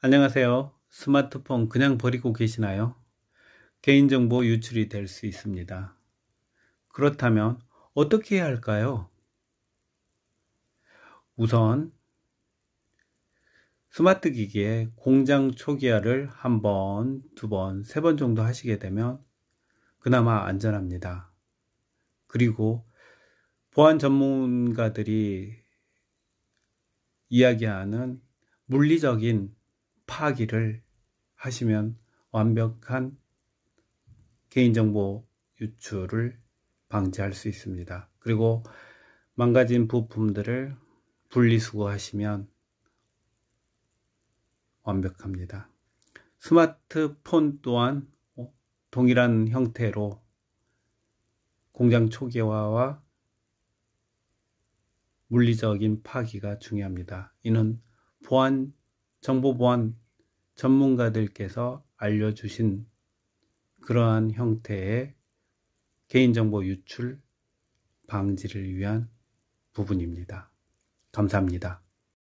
안녕하세요. 스마트폰 그냥 버리고 계시나요? 개인정보 유출이 될 수 있습니다. 그렇다면 어떻게 해야 할까요? 우선 스마트 기기에 공장 초기화를 한 번, 두 번, 세 번 정도 하시게 되면 그나마 안전합니다. 그리고 보안 전문가들이 이야기하는 물리적인 파기를 하시면 완벽한 개인정보 유출을 방지할 수 있습니다. 그리고 망가진 부품들을 분리수거하시면 완벽합니다. 스마트폰 또한 동일한 형태로 공장 초기화와 물리적인 파기가 중요합니다. 이는 보안 정보보안 전문가들께서 알려주신 그러한 형태의 개인정보 유출 방지를 위한 부분입니다. 감사합니다.